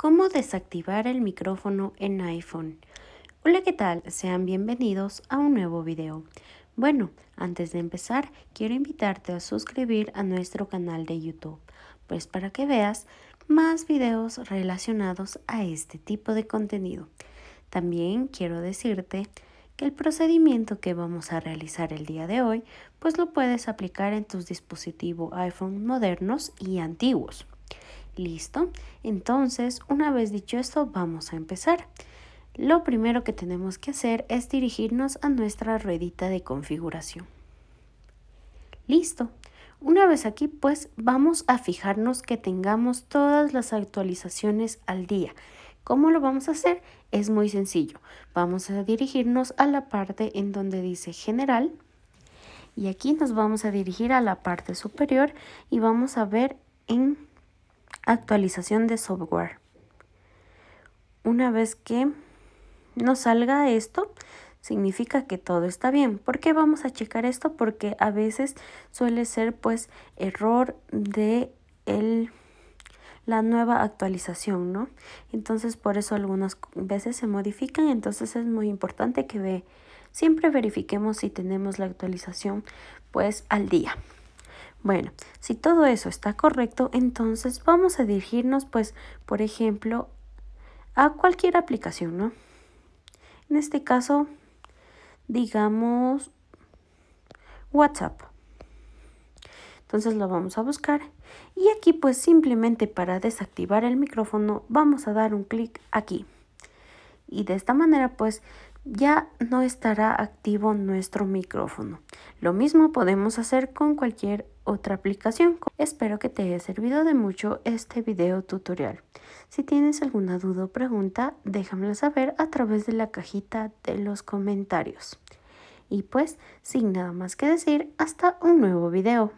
¿Cómo desactivar el micrófono en iPhone? Hola, ¿qué tal? Sean bienvenidos a un nuevo video. Bueno, antes de empezar, quiero invitarte a suscribir a nuestro canal de YouTube, pues para que veas más videos relacionados a este tipo de contenido. También quiero decirte que el procedimiento que vamos a realizar el día de hoy, pues lo puedes aplicar en tus dispositivos iPhone modernos y antiguos. ¿Listo? Entonces, una vez dicho esto, vamos a empezar. Lo primero que tenemos que hacer es dirigirnos a nuestra ruedita de configuración. Listo. Una vez aquí, pues vamos a fijarnos que tengamos todas las actualizaciones al día. ¿Cómo lo vamos a hacer? Es muy sencillo. Vamos a dirigirnos a la parte en donde dice general. Y aquí nos vamos a dirigir a la parte superior y vamos a ver en actualización de software. Una vez que nos salga esto, significa que todo está bien. ¿Por qué vamos a checar esto? Porque a veces suele ser pues error de la nueva actualización, ¿no? Entonces por eso algunas veces se modifican, entonces es muy importante que ve, siempre verifiquemos si tenemos la actualización pues al día. Bueno, si todo eso está correcto, entonces vamos a dirigirnos, pues, por ejemplo, a cualquier aplicación, ¿no? En este caso, digamos WhatsApp. Entonces lo vamos a buscar y aquí pues simplemente para desactivar el micrófono vamos a dar un clic aquí. Y de esta manera pues ya no estará activo nuestro micrófono. Lo mismo podemos hacer con cualquier otra aplicación. Espero que te haya servido de mucho este video tutorial. Si tienes alguna duda o pregunta, déjamela saber a través de la cajita de los comentarios. Y pues, sin nada más que decir, hasta un nuevo video.